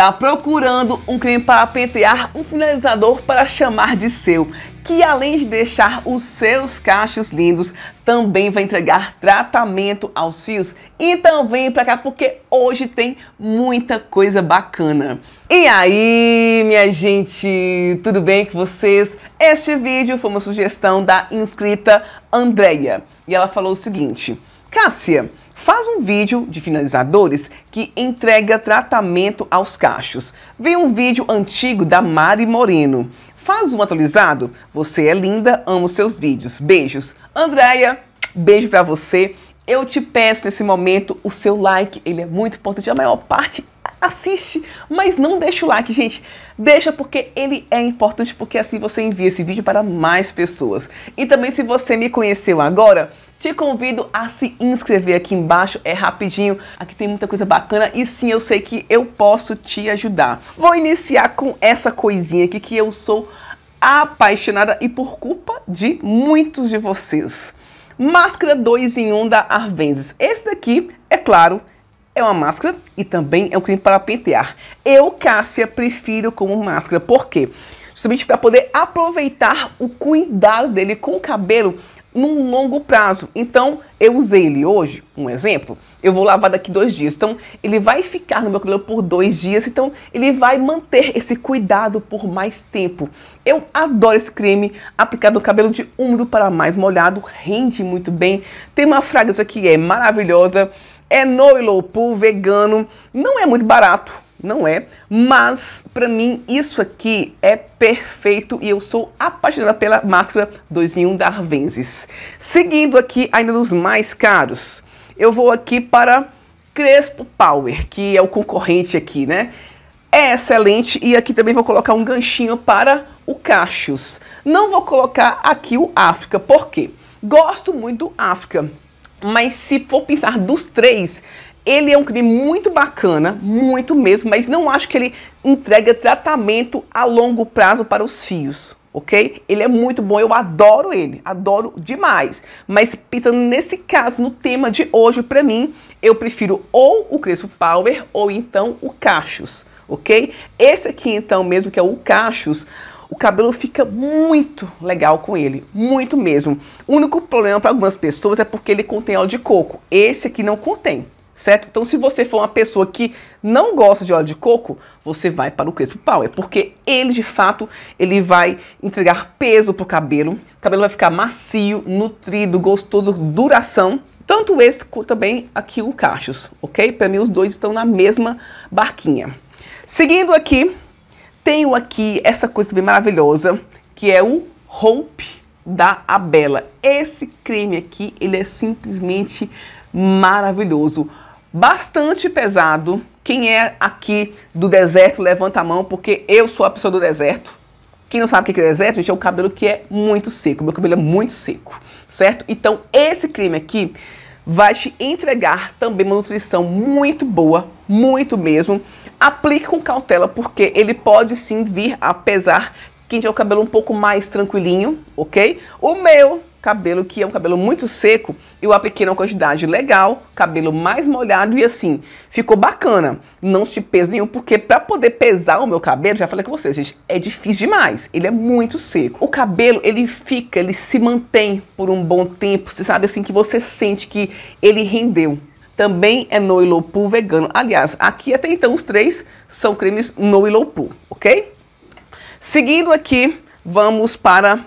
Tá procurando um creme para pentear um finalizador para chamar de seu, que além de deixar os seus cachos lindos, também vai entregar tratamento aos fios. Então vem pra cá porque hoje tem muita coisa bacana. E aí, minha gente, tudo bem com vocês? Este vídeo foi uma sugestão da inscrita Andreia e ela falou o seguinte: Cássia, Faz um vídeo de finalizadores que entrega tratamento aos cachos. Vê um vídeo antigo da Mari Moreno. Faz um atualizado. Você é linda, amo seus vídeos. Beijos. Andréia, beijo para você. Eu te peço nesse momento o seu like, ele é muito importante. A maior parte assiste, mas não deixa o like, gente. Deixa porque ele é importante, porque assim você envia esse vídeo para mais pessoas. E também se você me conheceu agora, te convido a se inscrever aqui embaixo, é rapidinho, aqui tem muita coisa bacana e sim, eu sei que eu posso te ajudar. Vou iniciar com essa coisinha aqui que eu sou apaixonada e por culpa de muitos de vocês. Máscara 2 em 1 um da Arvenses. Esse daqui, é claro, é uma máscara e também é um creme para pentear. Eu, Cássia, prefiro como máscara, por quê? Justamente para poder aproveitar o cuidado dele com o cabelo num longo prazo. Então, eu usei ele hoje, um exemplo, eu vou lavar daqui dois dias. Então, ele vai ficar no meu cabelo por dois dias, então ele vai manter esse cuidado por mais tempo. Eu adoro esse creme aplicado no cabelo de úmido para mais molhado, rende muito bem. Tem uma fragrância que é maravilhosa, é no pool, vegano, não é muito barato, não é, mas para mim isso aqui é perfeito e eu sou apaixonada pela máscara 2 em 1 da Arvenses. Seguindo aqui ainda dos mais caros, eu vou aqui para Crespo Power, que é o concorrente aqui, né? É excelente e aqui também vou colocar um ganchinho para o Cachos. Não vou colocar aqui o África, por quê? Gosto muito do África, mas se for pensar dos três, ele é um crime muito bacana, muito mesmo, mas não acho que ele entrega tratamento a longo prazo para os fios, ok? Ele é muito bom, eu adoro ele, adoro demais. Mas pensando nesse caso, no tema de hoje, para mim, eu prefiro ou o Crespo Power ou então o Cachos, ok? Esse aqui então mesmo, que é o Cachos, o cabelo fica muito legal com ele, muito mesmo. O único problema para algumas pessoas é porque ele contém óleo de coco. Esse aqui não contém, certo? Então, se você for uma pessoa que não gosta de óleo de coco, você vai para o Crespo Power, é porque ele, de fato, ele vai entregar peso para o cabelo, o cabelo vai ficar macio, nutrido, gostoso, duração, tanto esse como também aqui o cachos, ok? Para mim, os dois estão na mesma barquinha. Seguindo aqui, tenho aqui essa coisa bem maravilhosa, que é o Hope da Abela. Esse creme aqui, ele é simplesmente maravilhoso bastante pesado. Quem é aqui do deserto, levanta a mão, porque eu sou a pessoa do deserto. Quem não sabe o que é deserto, gente, é o cabelo que é muito seco. Meu cabelo é muito seco, certo? Então, esse creme aqui vai te entregar também uma nutrição muito boa, muito mesmo. Aplique com cautela, porque ele pode sim vir a pesar quem tiver é o cabelo um pouco mais tranquilinho, ok? O meu cabelo que é um cabelo muito seco, eu apliquei uma quantidade legal, cabelo mais molhado e assim, ficou bacana. Não se peso nenhum, porque para poder pesar o meu cabelo, já falei com vocês, gente, é difícil demais. Ele é muito seco. O cabelo, ele fica, ele se mantém por um bom tempo, você sabe assim que você sente que ele rendeu. Também é no vegano. Aliás, aqui até então os três são cremes no ok? Seguindo aqui, vamos para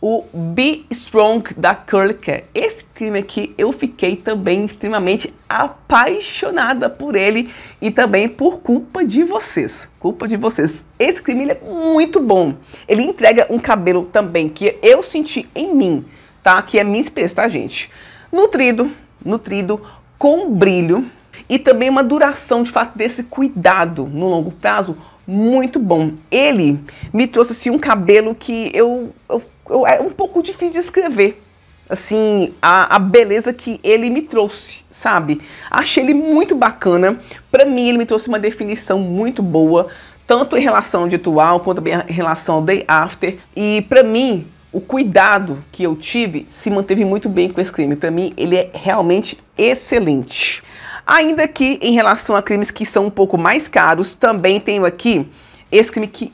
o Be Strong da Curly Cat. Esse creme aqui eu fiquei também extremamente apaixonada por ele e também por culpa de vocês. Culpa de vocês. Esse ele é muito bom. Ele entrega um cabelo também que eu senti em mim, tá? Que é minha espécie, tá, gente? Nutrido, nutrido, com brilho e também uma duração de fato desse cuidado no longo prazo muito bom. Ele me trouxe assim, um cabelo que eu, eu, eu é um pouco difícil de escrever. Assim, a, a beleza que ele me trouxe, sabe? Achei ele muito bacana. Para mim, ele me trouxe uma definição muito boa, tanto em relação ao de atual quanto também em relação ao day after. E para mim, o cuidado que eu tive se manteve muito bem com esse creme. Para mim, ele é realmente excelente. Ainda que em relação a crimes que são um pouco mais caros, também tenho aqui esse crime que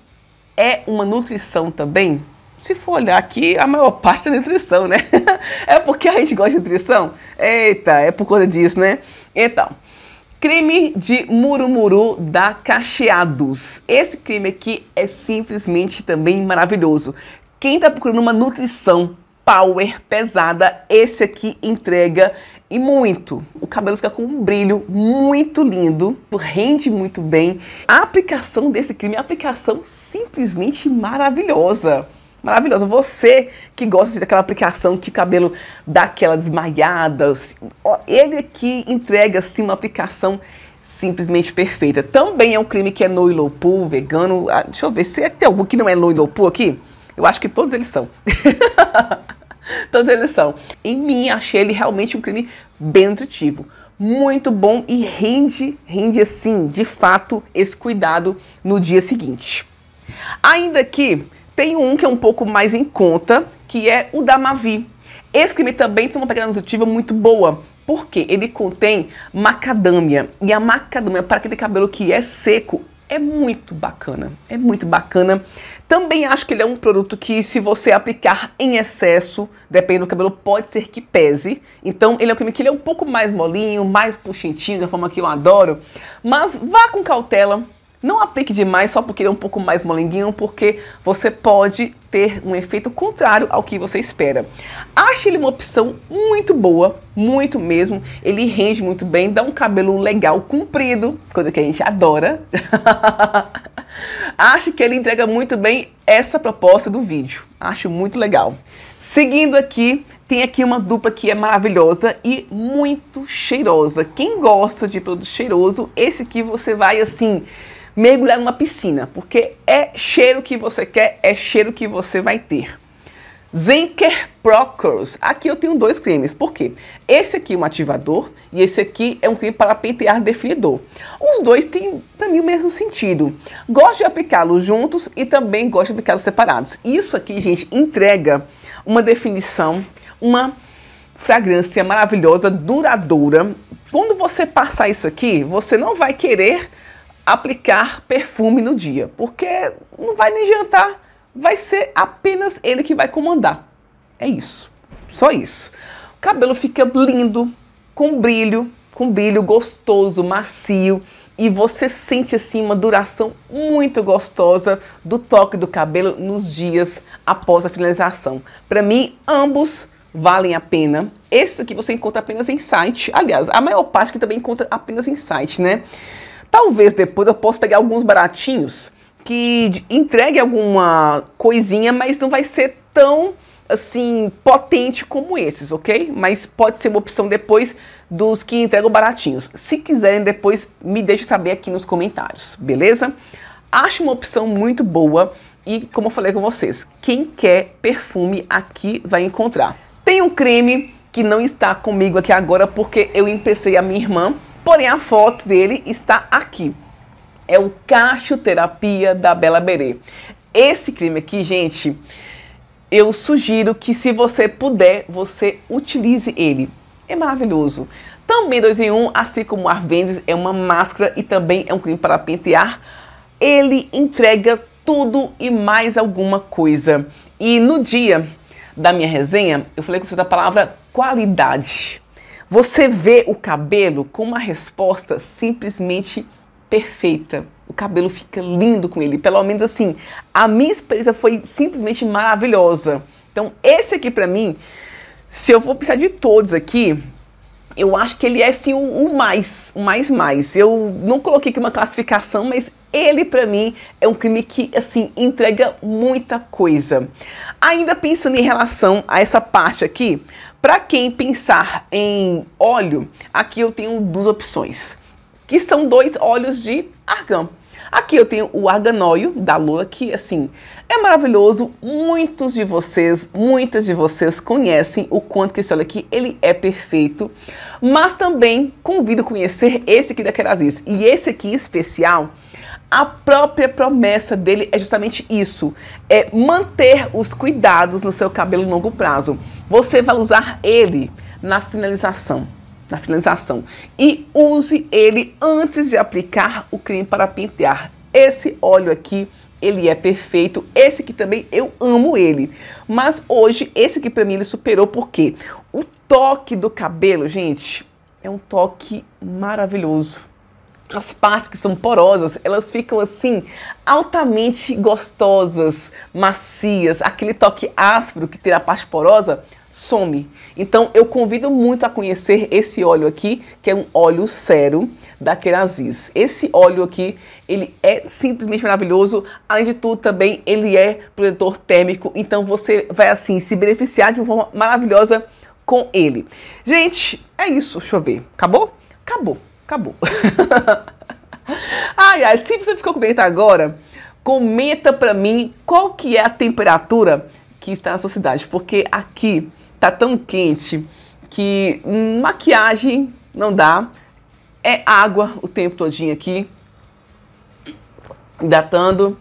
é uma nutrição também. Se for olhar aqui, a maior parte é nutrição, né? é porque a gente gosta de nutrição? Eita, é por conta disso, né? Então, crime de murumuru da Cacheados. Esse crime aqui é simplesmente também maravilhoso. Quem tá procurando uma nutrição power pesada, esse aqui entrega e muito. O cabelo fica com um brilho muito lindo, rende muito bem. A aplicação desse creme é uma aplicação simplesmente maravilhosa. Maravilhosa. Você que gosta daquela aplicação que o cabelo dá aquela desmaiada, assim, ele aqui entrega assim uma aplicação simplesmente perfeita. Também é um creme que é no e low pool, vegano. Ah, deixa eu ver se é, tem algum que não é no e low pool aqui. Eu acho que todos eles são. Todos eles são. Em mim, achei ele realmente um crime bem nutritivo. Muito bom e rende, rende assim, de fato, esse cuidado no dia seguinte. Ainda que tem um que é um pouco mais em conta, que é o da Mavi. Esse creme também tem uma pegada nutritiva muito boa, porque ele contém macadâmia. E a macadâmia, para aquele cabelo que é seco, é muito bacana. É muito bacana. Também acho que ele é um produto que, se você aplicar em excesso, depende do cabelo, pode ser que pese. Então, ele é um creme que ele é um pouco mais molinho, mais puxentinho, da forma que eu adoro. Mas vá com cautela. Não aplique demais só porque ele é um pouco mais molenguinho, porque você pode ter um efeito contrário ao que você espera. Acho ele uma opção muito boa, muito mesmo. Ele rende muito bem, dá um cabelo legal, comprido, coisa que a gente adora. Acho que ele entrega muito bem essa proposta do vídeo. Acho muito legal. Seguindo aqui, tem aqui uma dupla que é maravilhosa e muito cheirosa. Quem gosta de produto cheiroso, esse aqui você vai assim mergulhar numa piscina, porque é cheiro que você quer, é cheiro que você vai ter. Zinker Procurs. Aqui eu tenho dois cremes. Por quê? Esse aqui é um ativador e esse aqui é um creme para pentear definidor. Os dois têm, também o mesmo sentido. Gosto de aplicá-los juntos e também gosto de aplicá-los separados. Isso aqui, gente, entrega uma definição, uma fragrância maravilhosa, duradoura. Quando você passar isso aqui, você não vai querer aplicar perfume no dia, porque não vai nem jantar vai ser apenas ele que vai comandar. É isso. Só isso. O cabelo fica lindo, com brilho, com brilho gostoso, macio e você sente assim uma duração muito gostosa do toque do cabelo nos dias após a finalização. Para mim, ambos valem a pena. Esse que você encontra apenas em site, aliás, a maior parte que também encontra apenas em site, né? Talvez depois eu possa pegar alguns baratinhos que entregue alguma coisinha, mas não vai ser tão assim potente como esses, ok? Mas pode ser uma opção depois dos que entregam baratinhos. Se quiserem depois, me deixe saber aqui nos comentários, beleza? Acho uma opção muito boa e como eu falei com vocês, quem quer perfume aqui vai encontrar. Tem um creme que não está comigo aqui agora porque eu emprestei a minha irmã, porém a foto dele está aqui é o Cacho Terapia da Bela Berê. Esse creme aqui, gente, eu sugiro que se você puder, você utilize ele. É maravilhoso. Também 2 em 1, um, assim como o Arvendes, é uma máscara e também é um creme para pentear. Ele entrega tudo e mais alguma coisa. E no dia da minha resenha, eu falei com você da palavra qualidade. Você vê o cabelo com uma resposta simplesmente perfeita. O cabelo fica lindo com ele. Pelo menos assim, a minha experiência foi simplesmente maravilhosa. Então, esse aqui para mim, se eu for pensar de todos aqui, eu acho que ele é assim o, o, mais, o mais mais. Eu não coloquei aqui uma classificação, mas ele para mim é um crime que assim entrega muita coisa. Ainda pensando em relação a essa parte aqui, para quem pensar em óleo, aqui eu tenho duas opções que são dois óleos de argan. Aqui eu tenho o arganóio da lula que assim, é maravilhoso. Muitos de vocês, muitas de vocês conhecem o quanto que esse óleo aqui, ele é perfeito. Mas também convido a conhecer esse aqui da Kerasins. E esse aqui especial, a própria promessa dele é justamente isso: é manter os cuidados no seu cabelo longo prazo. Você vai usar ele na finalização na finalização. E use ele antes de aplicar o creme para pentear. Esse óleo aqui, ele é perfeito. Esse aqui também, eu amo ele. Mas hoje, esse aqui para mim, ele superou porque o toque do cabelo, gente, é um toque maravilhoso as partes que são porosas, elas ficam assim altamente gostosas, macias, aquele toque áspero que tem a parte porosa some. Então eu convido muito a conhecer esse óleo aqui, que é um óleo sério da Kerasys. Esse óleo aqui, ele é simplesmente maravilhoso. Além de tudo, também ele é protetor térmico, então você vai assim se beneficiar de uma forma maravilhosa com ele. Gente, é isso. Deixa eu ver. Acabou? Acabou. Acabou. ai, ai, se você ficou medo agora, comenta pra mim qual que é a temperatura que está na sua cidade, porque aqui tá tão quente que maquiagem não dá. É água o tempo todinho aqui. Hidratando.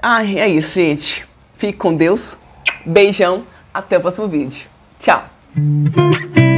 Ai, é isso, gente. Fique com Deus. Beijão. Até o próximo vídeo. Tchau.